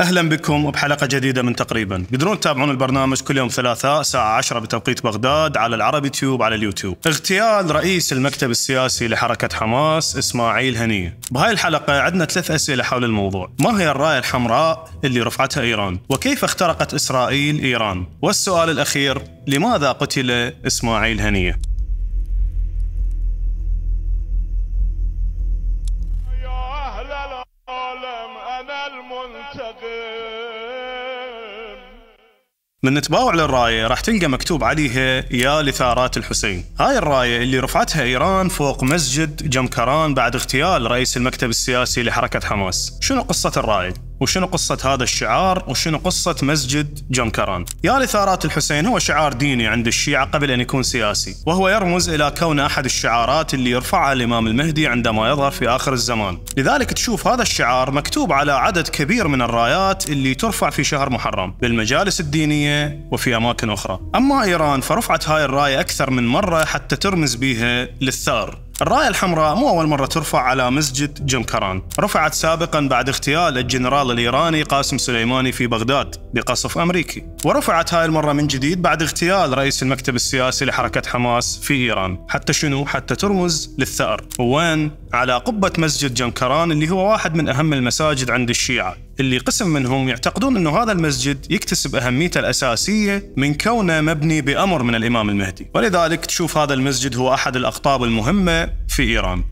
اهلا بكم بحلقه جديده من تقريبا، تقدرون تتابعون البرنامج كل يوم ثلاثاء الساعه 10 بتوقيت بغداد على العربي تيوب على اليوتيوب. اغتيال رئيس المكتب السياسي لحركه حماس اسماعيل هنيه. بهاي الحلقه عندنا ثلاث اسئله حول الموضوع، ما هي الرايه الحمراء اللي رفعتها ايران؟ وكيف اخترقت اسرائيل ايران؟ والسؤال الاخير لماذا قتل اسماعيل هنيه؟ من تباوع للراية راح تلقى مكتوب عليها يا لثارات الحسين هاي الراية اللي رفعتها إيران فوق مسجد جمكران بعد اغتيال رئيس المكتب السياسي لحركة حماس شنو قصة الراية؟ وشنو قصة هذا الشعار وشنو قصة مسجد جنكران يا لثارات الحسين هو شعار ديني عند الشيعة قبل أن يكون سياسي وهو يرمز إلى كون أحد الشعارات اللي يرفعها الإمام المهدي عندما يظهر في آخر الزمان لذلك تشوف هذا الشعار مكتوب على عدد كبير من الرايات اللي ترفع في شهر محرم بالمجالس الدينية وفي أماكن أخرى أما إيران فرفعت هاي الراية أكثر من مرة حتى ترمز بها للثار الراية الحمراء مو أول مرة ترفع على مسجد جمكران رفعت سابقا بعد اغتيال الجنرال الإيراني قاسم سليماني في بغداد بقصف أمريكي ورفعت هاي المرة من جديد بعد اغتيال رئيس المكتب السياسي لحركة حماس في إيران حتى شنو؟ حتى ترمز للثأر وين؟ على قبة مسجد جمكران اللي هو واحد من أهم المساجد عند الشيعة اللي قسم منهم يعتقدون أنه هذا المسجد يكتسب أهميته الأساسية من كونه مبني بأمر من الإمام المهدي ولذلك تشوف هذا المسجد هو أحد الأقطاب المهمة في إيران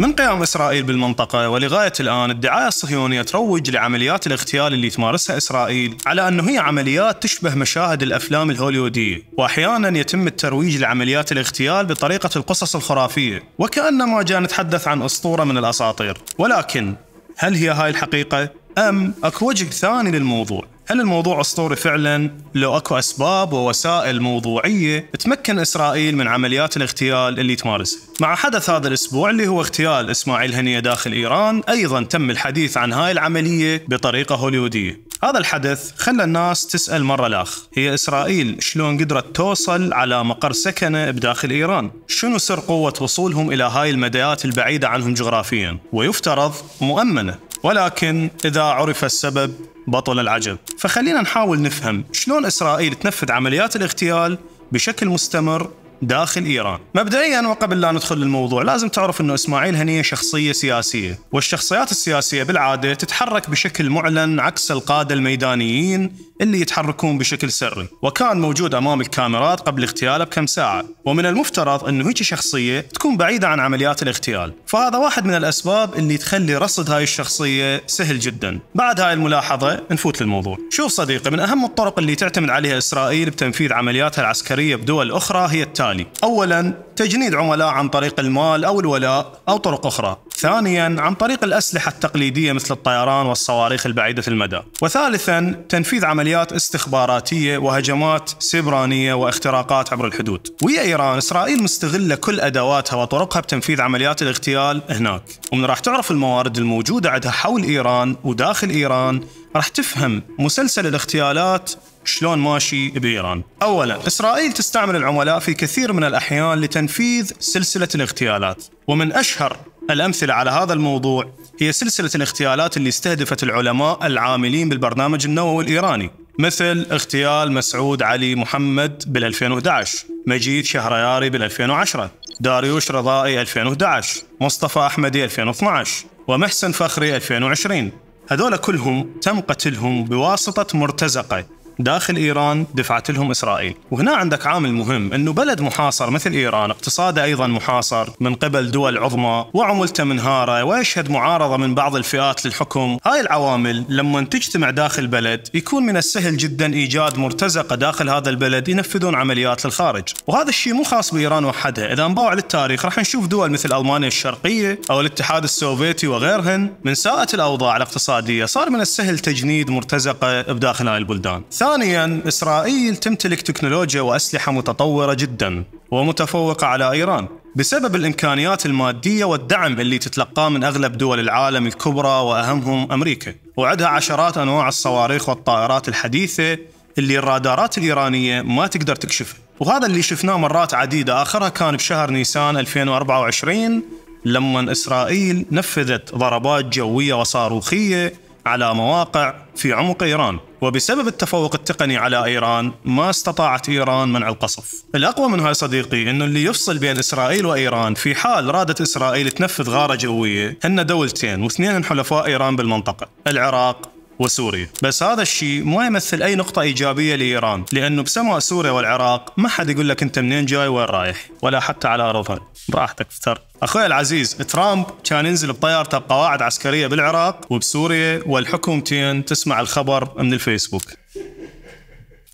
من قيام اسرائيل بالمنطقه ولغايه الان الدعايه الصهيونيه تروج لعمليات الاغتيال اللي تمارسها اسرائيل على انه هي عمليات تشبه مشاهد الافلام الهوليوديه، واحيانا يتم الترويج لعمليات الاغتيال بطريقه القصص الخرافيه، وكانما جاء نتحدث عن اسطوره من الاساطير، ولكن هل هي هاي الحقيقه؟ ام اكو وجه ثاني للموضوع؟ هل الموضوع اسطوري فعلا؟ لو اكو اسباب ووسائل موضوعيه تمكن اسرائيل من عمليات الاغتيال اللي تمارسها. مع حدث هذا الاسبوع اللي هو اغتيال اسماعيل هنيه داخل ايران، ايضا تم الحديث عن هاي العمليه بطريقه هوليووديه. هذا الحدث خلى الناس تسأل مرة لاخ هي إسرائيل شلون قدرت توصل على مقر سكنة بداخل إيران شنو سر قوة وصولهم إلى هاي المديات البعيدة عنهم جغرافيا ويفترض مؤمنة ولكن إذا عرف السبب بطل العجب فخلينا نحاول نفهم شلون إسرائيل تنفذ عمليات الاغتيال بشكل مستمر داخل ايران. مبدئيا وقبل لا ندخل للموضوع لازم تعرف أن اسماعيل هنيه شخصيه سياسيه، والشخصيات السياسيه بالعاده تتحرك بشكل معلن عكس القاده الميدانيين اللي يتحركون بشكل سري وكان موجود أمام الكاميرات قبل اغتياله بكم ساعة ومن المفترض أنه هيك شخصية تكون بعيدة عن عمليات الاغتيال فهذا واحد من الأسباب اللي تخلي رصد هاي الشخصية سهل جدا بعد هاي الملاحظة نفوت للموضوع شوف صديقي من أهم الطرق اللي تعتمد عليها إسرائيل بتنفيذ عملياتها العسكرية بدول أخرى هي التالي أولا تجنيد عملاء عن طريق المال أو الولاء أو طرق أخرى ثانيا عن طريق الأسلحة التقليدية مثل الطيران والصواريخ البعيدة المدى وثالثا تنفيذ عمليات استخباراتية وهجمات سبرانية واختراقات عبر الحدود ويا إيران إسرائيل مستغلة كل أدواتها وطرقها بتنفيذ عمليات الاغتيال هناك ومن راح تعرف الموارد الموجودة عندها حول إيران وداخل إيران راح تفهم مسلسل الاغتيالات شلون ماشي بايران. اولا اسرائيل تستعمل العملاء في كثير من الاحيان لتنفيذ سلسله الاغتيالات، ومن اشهر الأمثلة على هذا الموضوع هي سلسلة الاغتيالات اللي استهدفت العلماء العاملين بالبرنامج النووي الإيراني مثل اغتيال مسعود علي محمد بال2011 مجيد شهرياري بال2010 داريوش رضائي 2011 مصطفى أحمدي 2012 ومحسن فخري 2020 هذول كلهم تم قتلهم بواسطة مرتزقة داخل ايران دفعت لهم اسرائيل وهنا عندك عامل مهم انه بلد محاصر مثل ايران اقتصاده ايضا محاصر من قبل دول عظمى وعملته منهاره ويشهد معارضه من بعض الفئات للحكم هاي العوامل لما تجتمع داخل بلد يكون من السهل جدا ايجاد مرتزقه داخل هذا البلد ينفذون عمليات للخارج وهذا الشيء مو خاص بايران وحدها اذا نباوع للتاريخ راح نشوف دول مثل المانيا الشرقيه او الاتحاد السوفيتي وغيرهن من ساءت الاوضاع الاقتصاديه صار من السهل تجنيد مرتزقه بداخل هاي البلدان ثانيا إسرائيل تمتلك تكنولوجيا وأسلحة متطورة جدا ومتفوقة على إيران بسبب الإمكانيات المادية والدعم اللي تتلقاه من أغلب دول العالم الكبرى وأهمهم أمريكا وعدها عشرات أنواع الصواريخ والطائرات الحديثة اللي الرادارات الإيرانية ما تقدر تكشفها وهذا اللي شفناه مرات عديدة آخرها كان بشهر نيسان 2024 لما إسرائيل نفذت ضربات جوية وصاروخية على مواقع في عمق إيران وبسبب التفوق التقني على إيران ما استطاعت إيران منع القصف الأقوى من هاي صديقي أنه اللي يفصل بين إسرائيل وإيران في حال رادت إسرائيل تنفذ غارة جوية هن دولتين واثنين حلفاء إيران بالمنطقة العراق وسوريا بس هذا الشيء ما يمثل أي نقطة إيجابية لإيران لأنه بسماء سوريا والعراق ما حد يقول لك أنت منين جاي وين رايح ولا حتى على أرضها براحتك افتر اخوي العزيز ترامب كان ينزل بطيارته بقواعد عسكريه بالعراق وبسوريا والحكومتين تسمع الخبر من الفيسبوك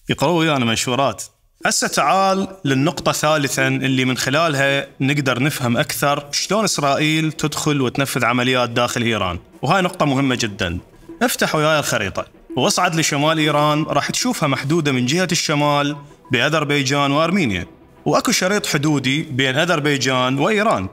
يقروا ويانا منشورات هسه تعال للنقطة ثالثا اللي من خلالها نقدر نفهم أكثر شلون إسرائيل تدخل وتنفذ عمليات داخل إيران وهاي نقطة مهمة جدا افتح وياي الخريطة واصعد لشمال إيران راح تشوفها محدودة من جهة الشمال بأذربيجان وأرمينيا وأكو شريط حدودي بين أذربيجان وإيران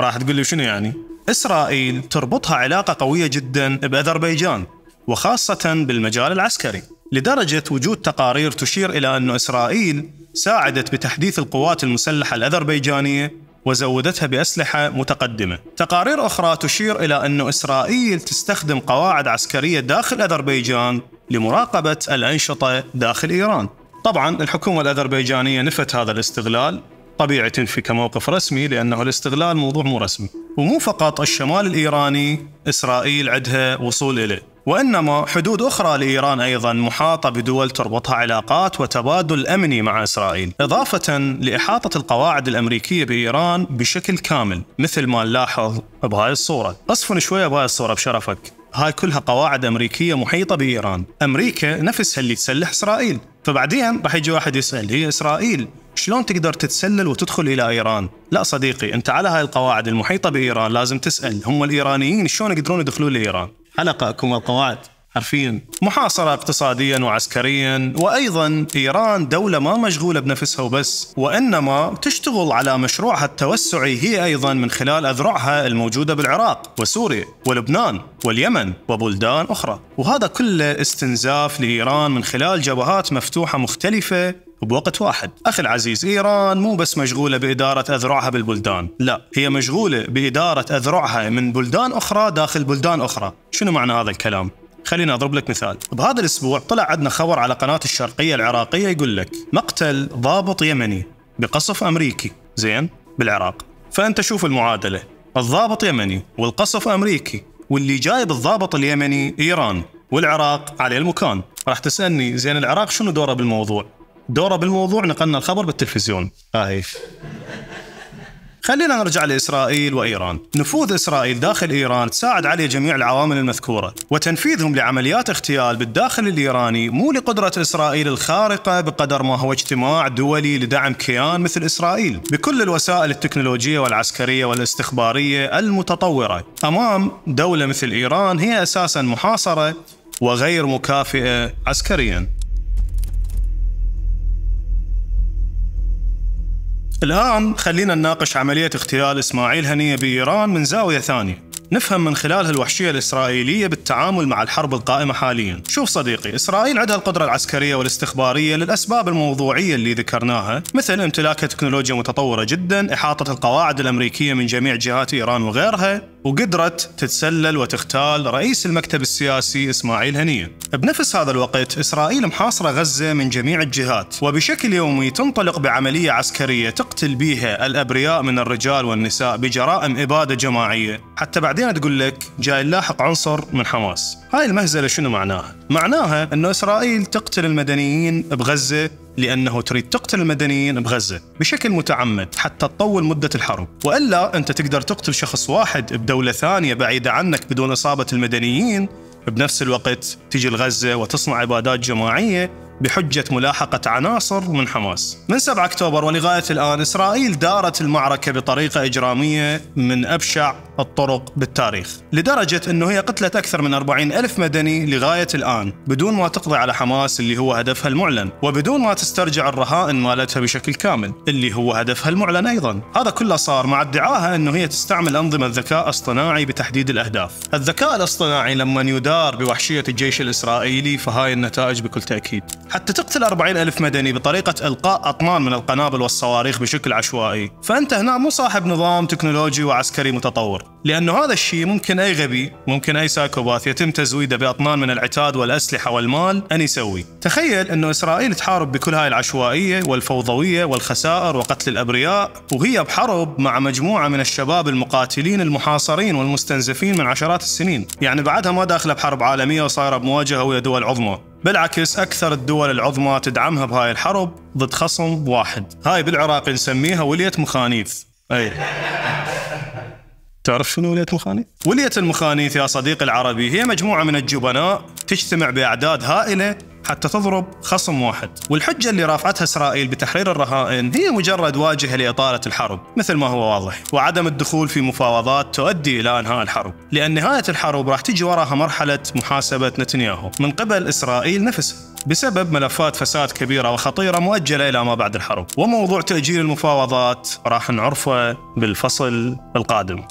راح تقول لي شنو يعني؟ إسرائيل تربطها علاقة قوية جدا بأذربيجان وخاصة بالمجال العسكري لدرجة وجود تقارير تشير إلى أن إسرائيل ساعدت بتحديث القوات المسلحة الأذربيجانية وزودتها بأسلحة متقدمة. تقارير أخرى تشير إلى أن إسرائيل تستخدم قواعد عسكرية داخل أذربيجان لمراقبة الأنشطة داخل إيران. طبعا الحكومة الأذربيجانية نفت هذا الاستغلال طبيعي تنفي كموقف رسمي لأنه الاستغلال موضوع مو رسمي ومو فقط الشمال الإيراني إسرائيل عندها وصول إليه وإنما حدود أخرى لإيران أيضا محاطة بدول تربطها علاقات وتبادل أمني مع إسرائيل إضافة لإحاطة القواعد الأمريكية بإيران بشكل كامل مثل ما نلاحظ بهاي الصورة أصفن شوية بهاي الصورة بشرفك هاي كلها قواعد أمريكية محيطة بإيران أمريكا نفسها اللي تسلح إسرائيل فبعدين راح يجي واحد يسأل هي إسرائيل شلون تقدر تتسلل وتدخل الى ايران؟ لا صديقي انت على هاي القواعد المحيطه بايران لازم تسال هم الايرانيين شلون يقدرون يدخلون لايران؟ حلقكم القواعد حرفيا محاصرة اقتصاديا وعسكريا وأيضا إيران دولة ما مشغولة بنفسها وبس وإنما تشتغل على مشروعها التوسعي هي أيضا من خلال أذرعها الموجودة بالعراق وسوريا ولبنان واليمن وبلدان أخرى وهذا كله استنزاف لإيران من خلال جبهات مفتوحة مختلفة بوقت واحد أخي العزيز إيران مو بس مشغولة بإدارة أذرعها بالبلدان لا هي مشغولة بإدارة أذرعها من بلدان أخرى داخل بلدان أخرى شنو معنى هذا الكلام؟ خليني اضرب لك مثال بهذا الاسبوع طلع عندنا خبر على قناه الشرقيه العراقيه يقول لك مقتل ضابط يمني بقصف امريكي زين بالعراق فانت شوف المعادله الضابط يمني والقصف امريكي واللي جايب الضابط اليمني ايران والعراق عليه المكان راح تسالني زين العراق شنو دوره بالموضوع دوره بالموضوع نقلنا الخبر بالتلفزيون خايف آه، خلينا نرجع لإسرائيل وإيران نفوذ إسرائيل داخل إيران تساعد عليه جميع العوامل المذكورة وتنفيذهم لعمليات اغتيال بالداخل الإيراني مو لقدرة إسرائيل الخارقة بقدر ما هو اجتماع دولي لدعم كيان مثل إسرائيل بكل الوسائل التكنولوجية والعسكرية والاستخبارية المتطورة أمام دولة مثل إيران هي أساسا محاصرة وغير مكافئة عسكريا الآن خلينا نناقش عملية اغتيال إسماعيل هنية بإيران من زاوية ثانية نفهم من خلالها الوحشية الإسرائيلية بالتعامل مع الحرب القائمة حاليا شوف صديقي إسرائيل عندها القدرة العسكرية والاستخبارية للأسباب الموضوعية اللي ذكرناها مثل امتلاكها تكنولوجيا متطورة جدا إحاطة القواعد الأمريكية من جميع جهات إيران وغيرها وقدرت تتسلل وتغتال رئيس المكتب السياسي إسماعيل هنية بنفس هذا الوقت إسرائيل محاصرة غزة من جميع الجهات وبشكل يومي تنطلق بعملية عسكرية تقتل بيها الأبرياء من الرجال والنساء بجرائم إبادة جماعية حتى بعدين تقول لك جاي نلاحق عنصر من حماس هاي المهزلة شنو معناها؟ معناها أنه إسرائيل تقتل المدنيين بغزة لأنه تريد تقتل المدنيين بغزة بشكل متعمد حتى تطول مدة الحرب وإلا أنت تقدر تقتل شخص واحد بدولة ثانية بعيدة عنك بدون إصابة المدنيين بنفس الوقت تجي لغزة وتصنع عبادات جماعية بحجة ملاحقة عناصر من حماس من 7 أكتوبر ولغاية الآن إسرائيل دارت المعركة بطريقة إجرامية من أبشع الطرق بالتاريخ لدرجة أنه هي قتلت أكثر من 40 ألف مدني لغاية الآن بدون ما تقضي على حماس اللي هو هدفها المعلن وبدون ما تسترجع الرهائن مالتها بشكل كامل اللي هو هدفها المعلن أيضا هذا كله صار مع ادعائها أنه هي تستعمل أنظمة ذكاء اصطناعي بتحديد الأهداف الذكاء الاصطناعي لما يدار بوحشية الجيش الإسرائيلي فهاي النتائج بكل تأكيد حتى تقتل 40 ألف مدني بطريقة إلقاء أطنان من القنابل والصواريخ بشكل عشوائي فأنت هنا مو صاحب نظام تكنولوجي وعسكري متطور لأنه هذا الشيء ممكن أي غبي ممكن أي سايكوباث يتم تزويده بأطنان من العتاد والأسلحة والمال أن يسوي تخيل أنه إسرائيل تحارب بكل هاي العشوائية والفوضوية والخسائر وقتل الأبرياء وهي بحرب مع مجموعة من الشباب المقاتلين المحاصرين والمستنزفين من عشرات السنين يعني بعدها ما داخلة بحرب عالمية وصايرة بمواجهة ويا دول عظمى بالعكس أكثر الدول العظمى تدعمها بهاي الحرب ضد خصم واحد هاي بالعراق نسميها ولية مخانيف أي تعرف شنو ولية المخاني؟ ولية المخانيث يا صديقي العربي هي مجموعة من الجبناء تجتمع بأعداد هائلة حتى تضرب خصم واحد والحجة اللي رافعتها إسرائيل بتحرير الرهائن هي مجرد واجهة لإطالة الحرب مثل ما هو واضح وعدم الدخول في مفاوضات تؤدي إلى أنهاء الحرب لأن نهاية الحرب راح تجي وراها مرحلة محاسبة نتنياهو من قبل إسرائيل نفسها بسبب ملفات فساد كبيرة وخطيرة مؤجلة إلى ما بعد الحرب وموضوع تأجيل المفاوضات راح نعرفه بالفصل القادم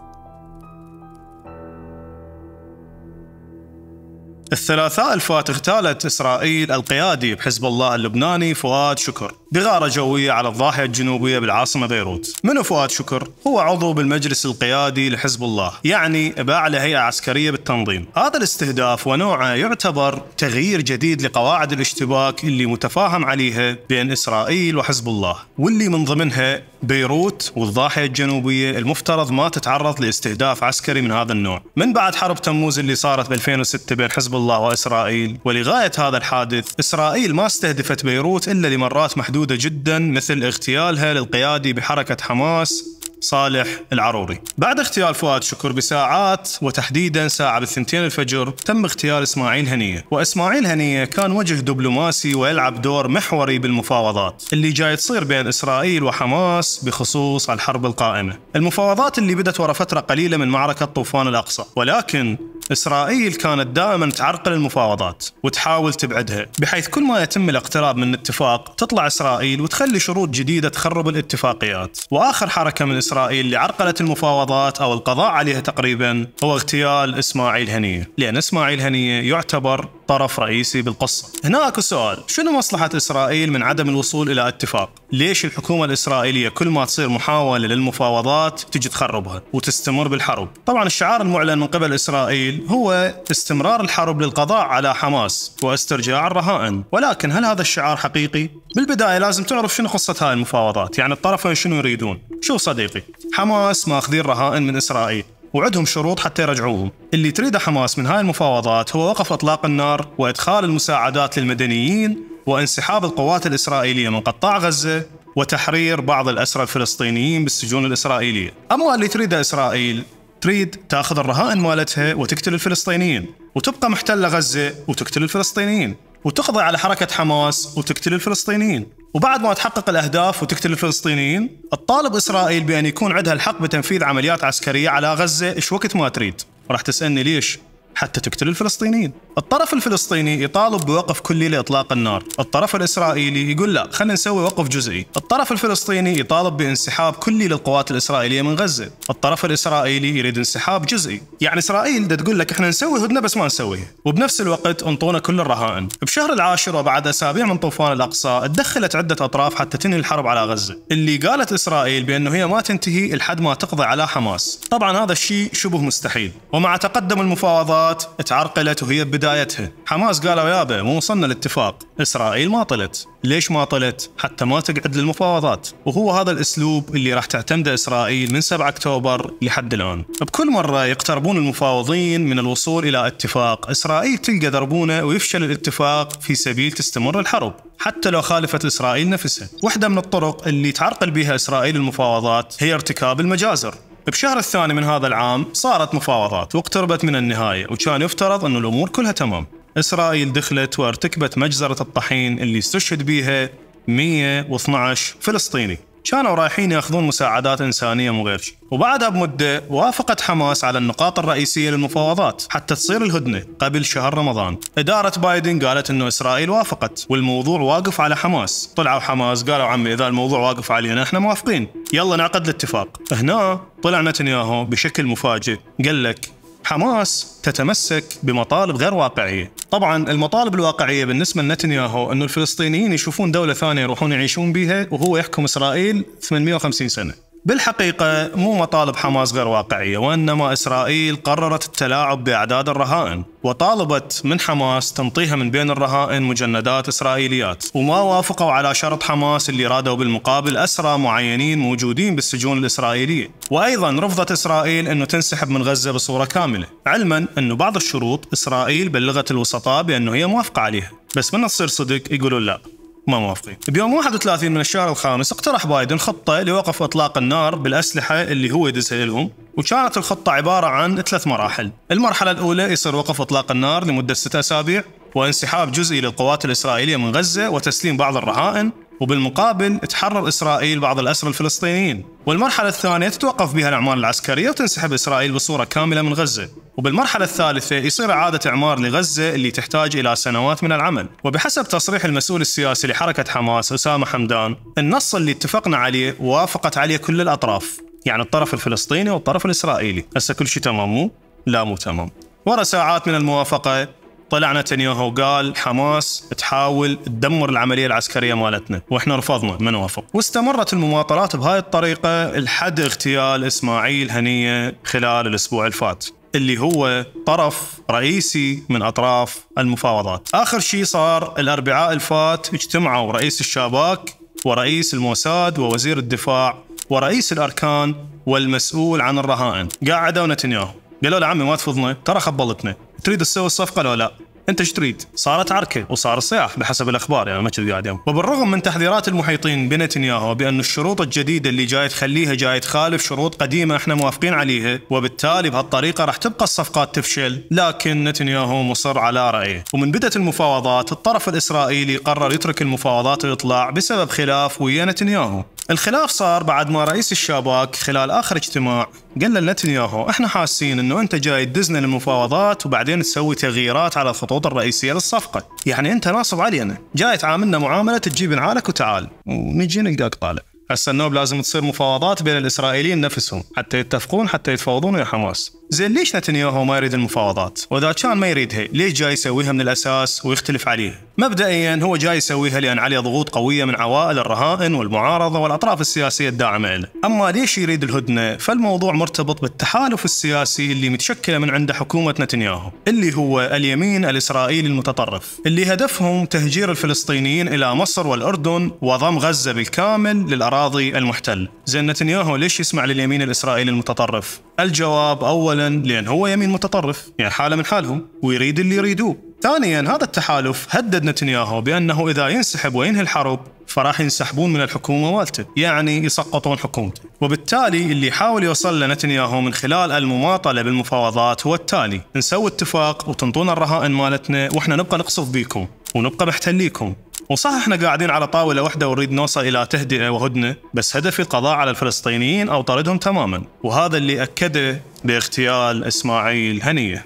الثلاثاء الفات اغتالت إسرائيل القيادي بحزب الله اللبناني فؤاد شكر بغارة جوية على الضاحية الجنوبية بالعاصمة بيروت منو فؤاد شكر؟ هو عضو بالمجلس القيادي لحزب الله يعني باعلى هيئه عسكرية بالتنظيم هذا الاستهداف ونوعه يعتبر تغيير جديد لقواعد الاشتباك اللي متفاهم عليها بين إسرائيل وحزب الله واللي من ضمنها بيروت والضاحية الجنوبية المفترض ما تتعرض لاستهداف عسكري من هذا النوع من بعد حرب تموز اللي صارت ب 2006 بين حزب الله وإسرائيل ولغاية هذا الحادث إسرائيل ما استهدفت بيروت إلا لمرات محدودة جدا مثل اغتيالها للقيادي بحركة حماس صالح العروري بعد اغتيال فؤاد شكر بساعات وتحديدا ساعة بالثنتين الفجر تم اغتيال إسماعيل هنية وإسماعيل هنية كان وجه دبلوماسي ويلعب دور محوري بالمفاوضات اللي جاي تصير بين إسرائيل وحماس بخصوص الحرب القائمة المفاوضات اللي بدت ورا فترة قليلة من معركة طوفان الأقصى ولكن إسرائيل كانت دائما تعرقل المفاوضات وتحاول تبعدها بحيث كل ما يتم الاقتراب من اتفاق تطلع إسرائيل وتخلي شروط جديدة تخرب الاتفاقيات وآخر حركة من إسرائيل إسرائيل لعرقلة المفاوضات أو القضاء عليها تقريبا هو اغتيال إسماعيل هنية لأن إسماعيل هنية يعتبر طرف رئيسي بالقصة هنا أكو سؤال شنو مصلحة إسرائيل من عدم الوصول إلى اتفاق ليش الحكومة الإسرائيلية كل ما تصير محاولة للمفاوضات تجي تخربها وتستمر بالحرب طبعا الشعار المعلن من قبل إسرائيل هو استمرار الحرب للقضاء على حماس واسترجاع الرهائن ولكن هل هذا الشعار حقيقي؟ بالبداية لازم تعرف شنو قصة هاي المفاوضات يعني الطرفين شنو يريدون شوف صديقي حماس ماخذين رهائن من إسرائيل وعندهم شروط حتى يرجعوهم اللي تريده حماس من هاي المفاوضات هو وقف اطلاق النار وادخال المساعدات للمدنيين وانسحاب القوات الاسرائيليه من قطاع غزه وتحرير بعض الاسرى الفلسطينيين بالسجون الاسرائيليه اما اللي تريده اسرائيل تريد تاخذ الرهائن مالتها وتقتل الفلسطينيين وتبقى محتله غزه وتقتل الفلسطينيين وتقضي على حركة حماس وتقتل الفلسطينيين وبعد ما تحقق الأهداف وتقتل الفلسطينيين تطالب إسرائيل بأن يكون عندها الحق بتنفيذ عمليات عسكرية على غزة إيش وقت ما تريد وراح تسألني ليش حتى تقتل الفلسطينيين الطرف الفلسطيني يطالب بوقف كلي لإطلاق النار الطرف الإسرائيلي يقول لا خلينا نسوي وقف جزئي الطرف الفلسطيني يطالب بانسحاب كلي للقوات الإسرائيلية من غزة الطرف الإسرائيلي يريد انسحاب جزئي يعني إسرائيل دا تقول لك احنا نسوي هدنة بس ما نسويها وبنفس الوقت انطونا كل الرهائن بشهر العاشر وبعد أسابيع من طوفان الأقصى تدخلت عدة أطراف حتى تنهي الحرب على غزة اللي قالت إسرائيل بأنه هي ما تنتهي لحد ما تقضي على حماس طبعا هذا الشيء شبه مستحيل ومع تقدم المفاوضات الاتفاقات تعرقلت وهي بدايتها حماس قالوا يابا مو وصلنا الاتفاق إسرائيل ما طلت ليش ما طلت حتى ما تقعد للمفاوضات وهو هذا الأسلوب اللي راح تعتمده إسرائيل من 7 أكتوبر لحد الآن بكل مرة يقتربون المفاوضين من الوصول إلى اتفاق إسرائيل تلقى دربونة ويفشل الاتفاق في سبيل تستمر الحرب حتى لو خالفت إسرائيل نفسها واحدة من الطرق اللي تعرقل بها إسرائيل المفاوضات هي ارتكاب المجازر بشهر الثاني من هذا العام صارت مفاوضات واقتربت من النهاية وكان يفترض أن الأمور كلها تمام إسرائيل دخلت وارتكبت مجزرة الطحين اللي استشهد بيها 112 فلسطيني كانوا رايحين ياخذون مساعدات انسانيه مو غير شيء، وبعدها بمده وافقت حماس على النقاط الرئيسيه للمفاوضات حتى تصير الهدنه قبل شهر رمضان. اداره بايدن قالت انه اسرائيل وافقت والموضوع واقف على حماس، طلعوا حماس قالوا عمي اذا الموضوع واقف علينا احنا موافقين، يلا نعقد الاتفاق. هنا طلع نتنياهو بشكل مفاجئ قال لك حماس تتمسك بمطالب غير واقعيه، طبعا المطالب الواقعيه بالنسبه لنتنياهو أن الفلسطينيين يشوفون دوله ثانيه يروحون يعيشون بها وهو يحكم اسرائيل 850 سنه. بالحقيقة مو مطالب حماس غير واقعية وإنما إسرائيل قررت التلاعب بأعداد الرهائن وطالبت من حماس تنطيها من بين الرهائن مجندات إسرائيليات وما وافقوا على شرط حماس اللي رادوا بالمقابل أسرى معينين موجودين بالسجون الإسرائيلية وأيضا رفضت إسرائيل أنه تنسحب من غزة بصورة كاملة علما أنه بعض الشروط إسرائيل بلغت الوسطاء بأنه هي موافقة عليها بس من تصير صدق يقولوا لا ما موافقين. بيوم 31 من الشهر الخامس اقترح بايدن خطه لوقف اطلاق النار بالاسلحه اللي هو يدزها لهم، وكانت الخطه عباره عن ثلاث مراحل. المرحله الاولى يصير وقف اطلاق النار لمده ست اسابيع، وانسحاب جزئي للقوات الاسرائيليه من غزه وتسليم بعض الرهائن، وبالمقابل تحرر اسرائيل بعض الاسرى الفلسطينيين، والمرحله الثانيه تتوقف بها الاعمال العسكريه وتنسحب اسرائيل بصوره كامله من غزه، وبالمرحلة الثالثة يصير إعادة إعمار لغزة اللي تحتاج إلى سنوات من العمل وبحسب تصريح المسؤول السياسي لحركة حماس أسامة حمدان النص اللي اتفقنا عليه وافقت عليه كل الأطراف يعني الطرف الفلسطيني والطرف الإسرائيلي هسه كل شيء تمام مو؟ لا مو تمام ورا ساعات من الموافقة طلع نتنياهو وقال حماس تحاول تدمر العمليه العسكريه مالتنا واحنا رفضنا ما نوافق واستمرت المماطلات بهاي الطريقه لحد اغتيال اسماعيل هنيه خلال الاسبوع الفات اللي هو طرف رئيسي من اطراف المفاوضات. اخر شيء صار الاربعاء الفات اجتمعوا رئيس الشاباك ورئيس الموساد ووزير الدفاع ورئيس الاركان والمسؤول عن الرهائن، قعدوا نتنياهو قالوا له عمي ما تفضني ترى خبلتني تريد تسوي الصفقه لو لا انت ايش تريد؟ صارت عركه وصار صياح بحسب الاخبار يعني ما كنت قاعد يوم وبالرغم من تحذيرات المحيطين بنتنياهو بان الشروط الجديده اللي جاي تخليها جاي تخالف شروط قديمه احنا موافقين عليها وبالتالي بهالطريقه راح تبقى الصفقات تفشل لكن نتنياهو مصر على رايه ومن بدات المفاوضات الطرف الاسرائيلي قرر يترك المفاوضات ويطلع بسبب خلاف ويا نتنياهو الخلاف صار بعد ما رئيس الشباك خلال اخر اجتماع قال لنتنياهو احنا حاسين انه انت جاي تدزنا للمفاوضات وبعدين تسوي تغييرات على الخطوط الرئيسيه للصفقه، يعني انت ناصب علينا، جاي تعاملنا معامله تجيب نعالك وتعال، ونجي نلقاك طالع. هسه النوب لازم تصير مفاوضات بين الاسرائيليين نفسهم حتى يتفقون حتى يتفاوضون يا حماس، زين ليش نتنياهو ما يريد المفاوضات؟ واذا كان ما يريدها، ليش جاي يسويها من الاساس ويختلف عليها؟ مبدئيا هو جاي يسويها لان عليه ضغوط قويه من عوائل الرهائن والمعارضه والاطراف السياسيه الداعمه له، اما ليش يريد الهدنه؟ فالموضوع مرتبط بالتحالف السياسي اللي متشكله من عنده حكومه نتنياهو، اللي هو اليمين الاسرائيلي المتطرف، اللي هدفهم تهجير الفلسطينيين الى مصر والاردن وضم غزه بالكامل للاراضي المحتله. زين نتنياهو ليش يسمع لليمين الاسرائيلي المتطرف؟ الجواب اول اولا لان هو يمين متطرف يعني حاله من حالهم ويريد اللي يريدوه ثانيا هذا التحالف هدد نتنياهو بانه اذا ينسحب وينهي الحرب فراح ينسحبون من الحكومه والته، يعني يسقطون حكومته، وبالتالي اللي يحاول يوصل له نتنياهو من خلال المماطله بالمفاوضات هو التالي، نسوي اتفاق وتنطونا الرهائن مالتنا واحنا نبقى نقصف بيكم ونبقى محتليكم وصح احنا قاعدين على طاوله واحده ونريد نوصل الى تهدئه وهدنه، بس هدفي القضاء على الفلسطينيين او طردهم تماما، وهذا اللي اكده باغتيال اسماعيل هنيه.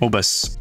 وبس.